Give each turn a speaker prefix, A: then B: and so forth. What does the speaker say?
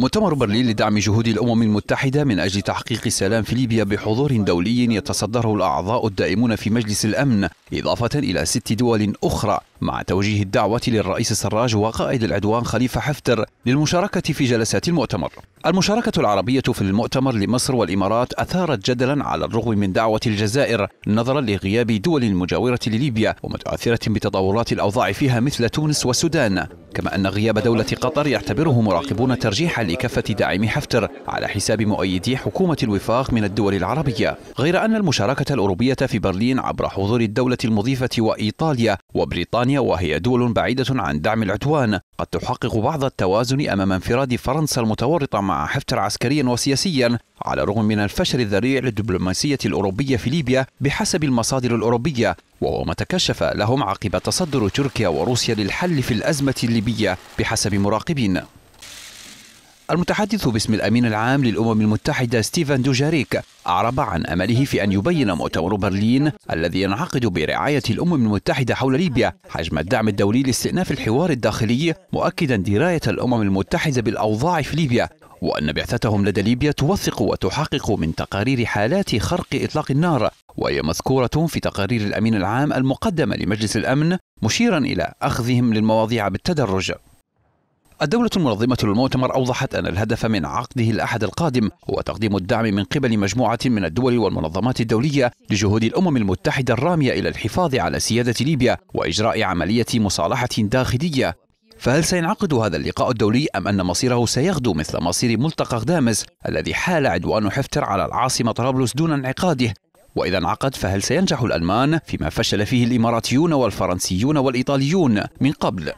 A: مؤتمر برلين لدعم جهود الأمم المتحدة من أجل تحقيق السلام في ليبيا بحضور دولي يتصدره الأعضاء الدائمون في مجلس الأمن إضافة إلى ست دول أخرى مع توجيه الدعوة للرئيس سراج وقائد العدوان خليفة حفتر للمشاركة في جلسات المؤتمر. المشاركة العربية في المؤتمر لمصر والإمارات أثارت جدلا على الرغم من دعوة الجزائر نظرا لغياب دول مجاورة لليبيا ومتأثرة بتطورات الأوضاع فيها مثل تونس والسودان كما أن غياب دولة قطر يعتبره مراقبون ترجيحا لكفة داعمي حفتر على حساب مؤيدي حكومة الوفاق من الدول العربية غير أن المشاركة الأوروبية في برلين عبر حضور الدولة المضيفة وإيطاليا وبريطانيا وهي دول بعيدة عن دعم العدوان قد تحقق بعض التوازن أمام انفراد فرنسا المتورطة مع حفتر عسكريا وسياسيا على الرغم من الفشل الذريع للدبلوماسية الأوروبية في ليبيا بحسب المصادر الأوروبية وهو ما تكشف لهم عقب تصدر تركيا وروسيا للحل في الأزمة الليبية بحسب مراقبين المتحدث باسم الأمين العام للأمم المتحدة ستيفن دوجاريك أعرب عن أمله في أن يبين مؤتمر برلين الذي ينعقد برعاية الأمم المتحدة حول ليبيا حجم الدعم الدولي لاستئناف الحوار الداخلي مؤكدا دراية الأمم المتحدة بالأوضاع في ليبيا وأن بعثتهم لدى ليبيا توثق وتحقق من تقارير حالات خرق إطلاق النار وهي مذكورة في تقارير الأمين العام المقدمة لمجلس الأمن مشيرا إلى أخذهم للمواضيع بالتدرج الدولة المنظمة للمؤتمر أوضحت أن الهدف من عقده الأحد القادم هو تقديم الدعم من قبل مجموعة من الدول والمنظمات الدولية لجهود الأمم المتحدة الرامية إلى الحفاظ على سيادة ليبيا وإجراء عملية مصالحة داخلية فهل سينعقد هذا اللقاء الدولي أم أن مصيره سيغدو مثل مصير ملتقى غدامس الذي حال عدوان حفتر على العاصمة طرابلس دون انعقاده وإذا انعقد فهل سينجح الألمان فيما فشل فيه الإماراتيون والفرنسيون والإيطاليون من قبل؟